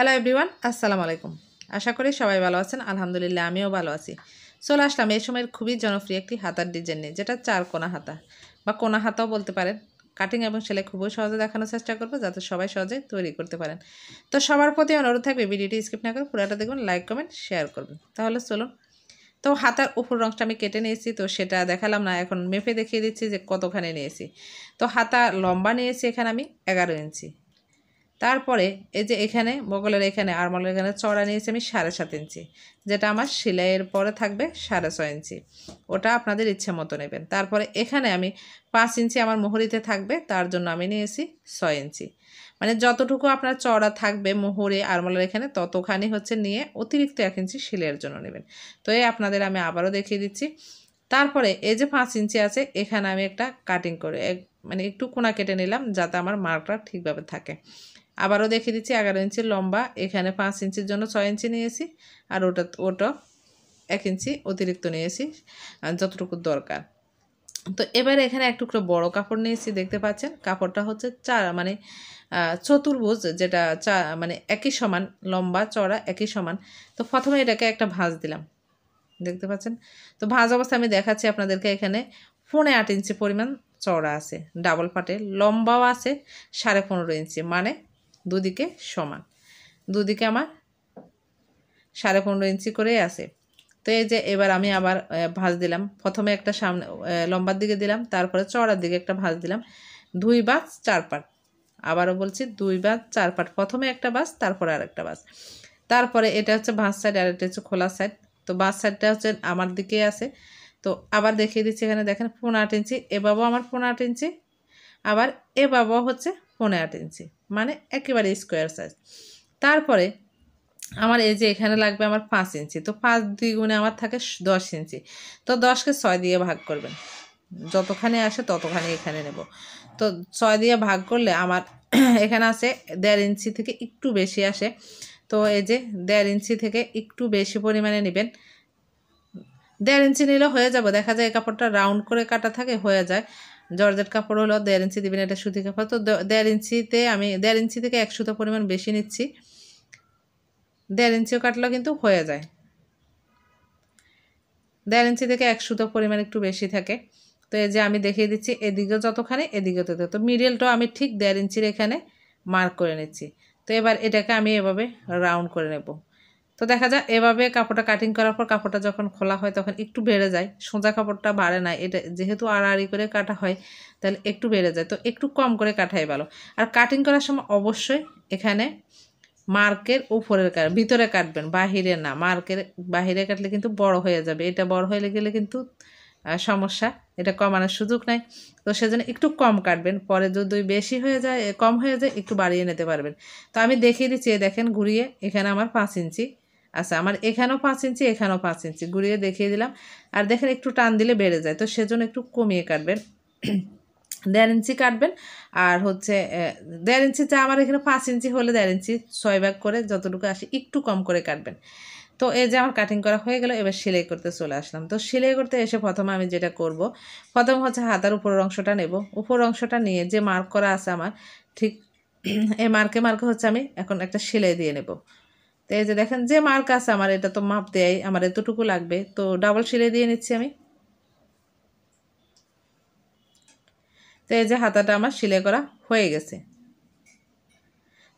Hello everyone আসসালামু আলাইকুম আশা করি সবাই ভালো আছেন আলহামদুলিল্লাহ আমিও ভালো আছি চলে আসলাম এই সময়ের খুবই জনপ্রিয় একটি হাতার ডিজাইন নিয়ে যেটা চার কোনা হাতা বা কোনা হাতাও বলতে পারেন কাটিং এবং সেলাই খুবই সহজে দেখানোর চেষ্টা করবো যাতে সবাই সহজে তৈরি করতে পারেন তো সবার প্রতি অনুরোধ থাকবে ভিডিওটি স্কিপ না করে পুরোটা দেখবেন লাইক কমেন্ট শেয়ার করবেন তাহলে চলুন তো হাতার উপর রংটা আমি কেটে নিয়েছি তো সেটা দেখালাম না এখন মেপে দেখিয়ে দিচ্ছি যে কতখানি নিয়েছি তো হাতা লম্বা নিয়েছি এখানে আমি এগারো ইঞ্চি তারপরে এই যে এখানে বগলের এখানে আরমলের এখানে চড়া নিয়েছি আমি সাড়ে সাত ইঞ্চি যেটা আমার সেলাইয়ের পরে থাকবে সাড়ে ছয় ইঞ্চি ওটা আপনাদের ইচ্ছে মতো নেবেন তারপরে এখানে আমি পাঁচ ইঞ্চি আমার মোহরিতে থাকবে তার জন্য আমি নিয়েছি ছয় ইঞ্চি মানে যতটুকু আপনার চড়া থাকবে মোহরে আরমোলার এখানে ততখানি হচ্ছে নিয়ে অতিরিক্ত এক ইঞ্চি সেলাইয়ের জন্য নেবেন তো এই আপনাদের আমি আবারও দেখিয়ে দিচ্ছি তারপরে এই যে পাঁচ ইঞ্চি আছে এখানে আমি একটা কাটিং করে মানে একটু কোনা কেটে নিলাম যাতে আমার মার্কটা ঠিকভাবে থাকে আবারও দেখে দিচ্ছি এগারো ইঞ্চি লম্বা এখানে পাঁচ ইঞ্চির জন্য ছয় ইঞ্চি নিয়েছি আর ওটা ওটা এক ইঞ্চি অতিরিক্ত নিয়েছি যতটুকু দরকার তো এবার এখানে এক টুকরো বড় কাপড় নিয়েছি দেখতে পাচ্ছেন কাপড়টা হচ্ছে চার মানে চতুর্ভুজ যেটা চা মানে একই সমান লম্বা চড়া একই সমান তো প্রথমে এটাকে একটা ভাঁজ দিলাম দেখতে পাচ্ছেন তো ভাঁজ অবস্থা আমি দেখাচ্ছি আপনাদেরকে এখানে পৌনে আট ইঞ্চি পরিমাণ চড়া আছে ডাবল পাটে লম্বাও আছে সাড়ে পনেরো ইঞ্চি মানে দুদিকে সমান দুদিকে আমার সাড়ে পনেরো ইঞ্চি করেই আছে তো এই যে এবার আমি আবার ভাঁজ দিলাম প্রথমে একটা সামনে লম্বার দিকে দিলাম তারপরে চড়ার দিকে একটা ভাঁজ দিলাম দুই বাস চার পাট আবারও বলছি দুই বাস চার পাট প্রথমে একটা বাস তারপরে আর একটা বাস তারপরে এটা হচ্ছে ভাঁজ সাইড আর এটা হচ্ছে খোলা সাইড তো বাস সাইডটা হচ্ছে আমার দিকে আছে তো আবার দেখিয়ে দিচ্ছি এখানে দেখেন পনেরো আট ইঞ্চি এভাবেও আমার পনেরো আট ইঞ্চি আবার এভাবেও হচ্ছে পনেরো আট ইঞ্চি মানে একেবারে স্কোয়ার সাইজ তারপরে আমার এই যে এখানে লাগবে আমার পাঁচ ইঞ্চি তো পাঁচ দুই গুণে আমার থাকে দশ ইঞ্চি তো দশকে ছয় দিয়ে ভাগ করবেন যতখানে আসে ততখানি এখানে নেব তো ছয় দিয়ে ভাগ করলে আমার এখানে আসে দেড় ইঞ্চি থেকে একটু বেশি আসে তো এই যে দেড় ইঞ্চি থেকে একটু বেশি পরিমাণে নেবেন দেড় ইঞ্চি নিলে হয়ে যাবে দেখা যায় এই কাপড়টা রাউন্ড করে কাটা থাকে হয়ে যায় জর্জেট কাপড় হলো দেড় ইঞ্চি দেবেন এটা সুতি কাপড় তো দেড় ইঞ্চিতে আমি দেড় ইঞ্চি থেকে এক সুতো পরিমাণ বেশি নিচ্ছি দেড় ইঞ্চিও কাটলেও কিন্তু হয়ে যায় দেড় ইঞ্চি থেকে এক সুতো পরিমাণ একটু বেশি থাকে তো এই যে আমি দেখিয়ে দিচ্ছি এদিকে যতখানে এদিকে তত তো মিডিয়ালটাও আমি ঠিক দেড় ইঞ্চির এখানে মার্ক করে নিচ্ছি তো এবার এটাকে আমি এভাবে রাউন্ড করে নেবো তো দেখা যায় এভাবে কাপড়টা কাটিং করার পর কাপড়টা যখন খোলা হয় তখন একটু বেড়ে যায় সোজা কাপড়টা বাড়ে না এটা যেহেতু আড়াআড়ি করে কাটা হয় তাহলে একটু বেড়ে যায় তো একটু কম করে কাটাই ভালো আর কাটিং করার সময় অবশ্যই এখানে মার্কের উপরের কাট ভিতরে কাটবেন বাহিরে না মার্কের বাহিরে কাটলে কিন্তু বড় হয়ে যাবে এটা বড় হয়ে গেলে কিন্তু সমস্যা এটা কমানোর সুযোগ নাই তো সেজন্য একটু কম কাটবেন পরে যদি বেশি হয়ে যায় কম হয়ে যায় একটু বাড়িয়ে নিতে পারবেন তো আমি দেখিয়ে দিচ্ছি দেখেন ঘুরিয়ে এখানে আমার পাঁচ ইঞ্চি আচ্ছা আমার এখানেও পাঁচ ইঞ্চি এখানেও পাঁচ ইঞ্চি ঘুরিয়ে দেখিয়ে দিলাম আর দেখেন একটু টান দিলে বেড়ে যায় তো সেজন্য একটু কমিয়ে কাটবেন দেড় ইঞ্চি কাটবেন আর হচ্ছে দেড় ইঞ্চি চা আমার এখানে পাঁচ ইঞ্চি হলে দেড় ইঞ্চি ছয় ভাগ করে যতটুকু আসে একটু কম করে কাটবেন তো এই যে আমার কাটিং করা হয়ে গেল এবার সেলাই করতে চলে আসলাম তো সেলাই করতে এসে প্রথমে আমি যেটা করব প্রথম হচ্ছে হাতার উপরের অংশটা নেব উপর অংশটা নিয়ে যে মার্ক করা আছে আমার ঠিক এই মার্কে মার্কে হচ্ছে আমি এখন একটা সেলাই দিয়ে নেব তো এই যে দেখেন যে মার্ক আছে আমার এটা তো মাপ দেয় আমার এতটুকু লাগবে তো ডাবল সিলাই দিয়ে নিচ্ছি আমি তো এই যে হাতাটা আমার সিলাই করা হয়ে গেছে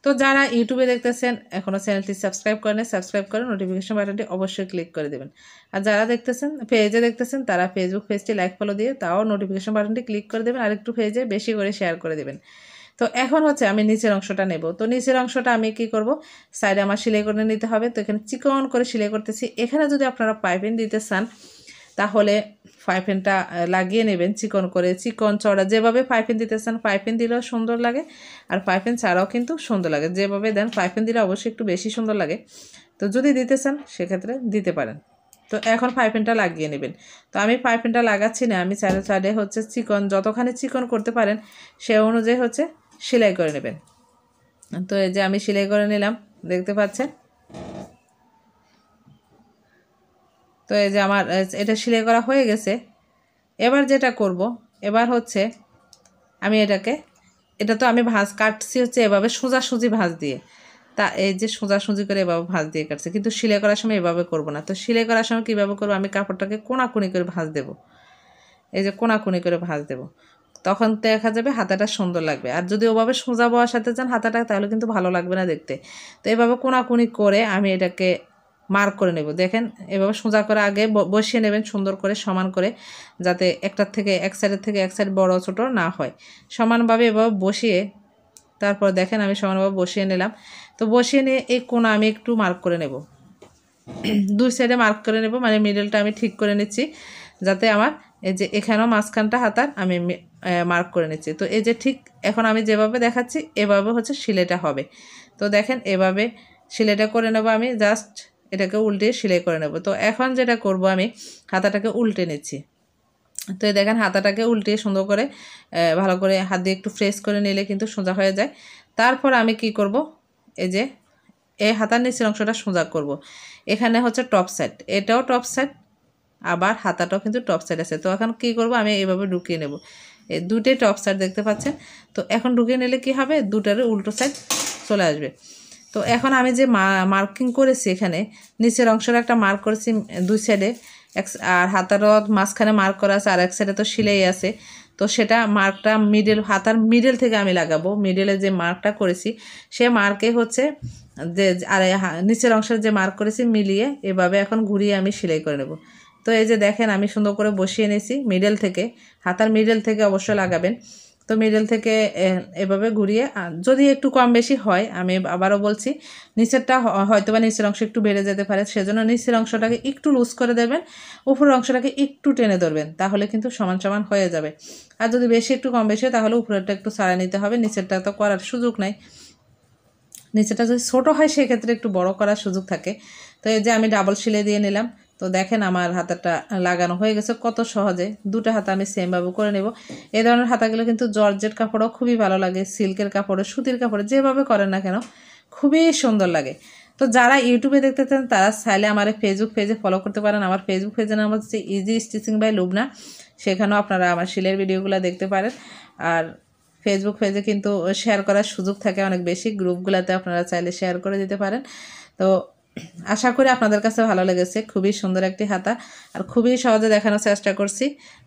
তো যারা ইউটিউবে দেখতেছেন এখনও চ্যানেলটি সাবস্ক্রাইব করেন সাবস্ক্রাইব করে নোটিফিকেশন বাটনটি অবশ্যই ক্লিক করে দেবেন আর যারা দেখতেছেন পেজে দেখতেছেন তারা ফেসবুক পেজটি লাইক ফলো দিয়ে তাও নোটিফিকেশন বাটনটি ক্লিক করে দেবেন আর একটু পেজে বেশি করে শেয়ার করে দেবেন তো এখন হচ্ছে আমি নিচের অংশটা নেব তো নিচের অংশটা আমি কি করব সাইডে আমার সেলাই করে নিতে হবে তো এখানে চিকন করে সেলাই করতেছি এখানে যদি আপনারা পাইপিন দিতে চান তাহলে পাইপিনটা লাগিয়ে নেবেন চিকন করে চিকন চড়া যেভাবে পাইপিন দিতে চান পাইপিন দিলেও সুন্দর লাগে আর পাইপিন ছাড়াও কিন্তু সুন্দর লাগে যেভাবে দেন পাইপিন দিলে অবশ্যই একটু বেশি সুন্দর লাগে তো যদি দিতে চান সেক্ষেত্রে দিতে পারেন তো এখন পাইপিনটা লাগিয়ে নেবেন তো আমি পাইপিনটা লাগাচ্ছি না আমি সাইডে সাইডে হচ্ছে চিকন যতখানি চিকন করতে পারেন সে অনুযায়ী হচ্ছে সেলাই করে নেবেন তো এই যে আমি সেলাই করে নিলাম দেখতে পাচ্ছেন তো এই যে আমার এটা সেলাই করা হয়ে গেছে এবার যেটা করব এবার হচ্ছে আমি এটাকে এটা তো আমি ভাঁজ কাটছি হচ্ছে এভাবে সোজাসুজি ভাঁজ দিয়ে তা এই যে সোজাসুজি করে এভাবে ভাঁজ দিয়ে কাটছে কিন্তু সেলাই করার সময় এভাবে করব না তো সেলাই করার সময় কীভাবে করবো আমি কাপড়টাকে কোনাকুনি করে ভাঁজ দেব এই যে কোনাকুনি করে ভাঁজ দেব তখন দেখা যাবে হাতাটা সুন্দর লাগবে আর যদি ওভাবে সোজা সাথে চান হাতাটা তাহলে কিন্তু ভালো লাগবে না দেখতে তো এভাবে কোনাকুনি করে আমি এটাকে মার্ক করে নেব দেখেন এভাবে সোজা করে আগে বসিয়ে নেবেন সুন্দর করে সমান করে যাতে একটার থেকে এক সাইডের থেকে এক সাইড বড় ছোটো না হয় সমানভাবে এভাবে বসিয়ে তারপর দেখেন আমি সমানভাবে বসিয়ে নিলাম তো বসিয়ে নিয়ে এই কোনা আমি একটু মার্ক করে নেব দুই সাইডে মার্ক করে নেব মানে মিডলটা আমি ঠিক করে নিচ্ছি যাতে আমার এই যে এখানেও মাঝখানটা হাতার আমি মার্ক করে নিচ্ছি তো এই যে ঠিক এখন আমি যেভাবে দেখাচ্ছি এভাবে হচ্ছে সিলেটা হবে তো দেখেন এভাবে সিলেটা করে নেব আমি জাস্ট এটাকে উল্টে সেলাই করে নেব তো এখন যেটা করব আমি হাতাটাকে উল্টে নিচ্ছি তো এই দেখেন হাতাটাকে উল্টে সুন্দর করে ভালো করে হাত দিয়ে একটু ফ্রেশ করে নিলে কিন্তু সোজা হয়ে যায় তারপর আমি কি করব এই যে এই হাতার নিচের অংশটা সোজা করব। এখানে হচ্ছে টপ সাইড এটাও টপ সাইড আবার হাতাটাও কিন্তু টপ সাইড আছে তো এখন কি করব আমি এভাবে ঢুকিয়ে নেব এই দুটোই টপ সাইড দেখতে পাচ্ছেন তো এখন ঢুকিয়ে নিলে কি হবে দুটারে উল্টো সাইড চলে আসবে তো এখন আমি যে মার্কিং করেছি এখানে নিচের অংশের একটা মার্ক করেছি দুই সাইডে এক আর হাতারও মাঝখানে মার্ক করা আছে আর এক সাইডে তো সিলাই আছে তো সেটা মার্কটা মিডল হাতার মিডল থেকে আমি লাগাবো মিডলে যে মার্কটা করেছি সে মার্কে হচ্ছে যে আর নিচের অংশের যে মার্ক করেছি মিলিয়ে এভাবে এখন ঘুরিয়ে আমি সেলাই করে নেব তো এই যে দেখেন আমি সুন্দর করে বসিয়ে নিয়েছি মিডল থেকে হাতার মিডল থেকে অবশ্যই লাগাবেন তো মিডল থেকে এভাবে ঘুরিয়ে যদি একটু কম বেশি হয় আমি আবারও বলছি নিচেরটা হয়তো বা নিচের অংশ একটু বেড়ে যেতে পারে সেজন্য নিচের অংশটাকে একটু লুজ করে দেবেন উপরের অংশটাকে একটু টেনে ধরবেন তাহলে কিন্তু সমান সমান হয়ে যাবে আর যদি বেশি একটু কম বেশি হয় তাহলে উপরেরটা একটু সারা নিতে হবে নিচেরটা তো করার সুযোগ নাই নিচেটা যদি ছোটো হয় সেক্ষেত্রে একটু বড় করার সুযোগ থাকে তো এই যে আমি ডাবল সিলে দিয়ে নিলাম তো দেখেন আমার হাতাটা লাগানো হয়ে গেছে কত সহজে দুটা হাতা আমি সেমভাবে করে নেব এই ধরনের হাতাগুলো কিন্তু জর্জেট কাপড়ও খুবই ভালো লাগে সিল্কের কাপড়ে সুতির কাপড়ে যেভাবে করেন না কেন খুবই সুন্দর লাগে তো যারা ইউটিউবে দেখতে চান তারা চাইলে আমার ফেসবুক পেজে ফলো করতে পারেন আমার ফেসবুক পেজের নাম হচ্ছে ইজি স্টিচিং বাই লুবনা সেখানেও আপনারা আমার শিলের ভিডিওগুলো দেখতে পারেন আর ফেসবুক পেজে কিন্তু শেয়ার করার সুযোগ থাকে অনেক বেশি গ্রুপগুলোতে আপনারা চাইলে শেয়ার করে দিতে পারেন তো আশা করি আপনাদের কাছে ভালো লেগেছে খুবই সুন্দর একটি হাতা আর খুবই সহজে দেখানোর চেষ্টা করছি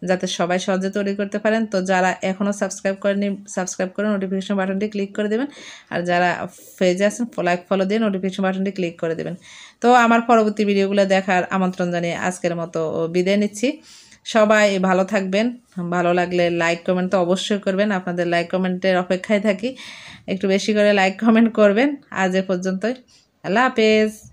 যাতে সবাই সহজে তৈরি করতে পারেন তো যারা এখনও সাবস্ক্রাইব করেনি সাবস্ক্রাইব করে নোটিফিকেশন বাটনটি ক্লিক করে দেবেন আর যারা ফেজে আছেন লাইক ফলো দিয়ে নোটিফিকেশন বাটনটি ক্লিক করে দেবেন তো আমার পরবর্তী ভিডিওগুলো দেখার আমন্ত্রণ জানিয়ে আজকের মতো বিদায় নিচ্ছি সবাই ভালো থাকবেন ভালো লাগলে লাইক কমেন্ট তো অবশ্যই করবেন আপনাদের লাইক কমেন্টের অপেক্ষায় থাকি একটু বেশি করে লাইক কমেন্ট করবেন আজ এ পর্যন্তই আল্লাহ হাফেজ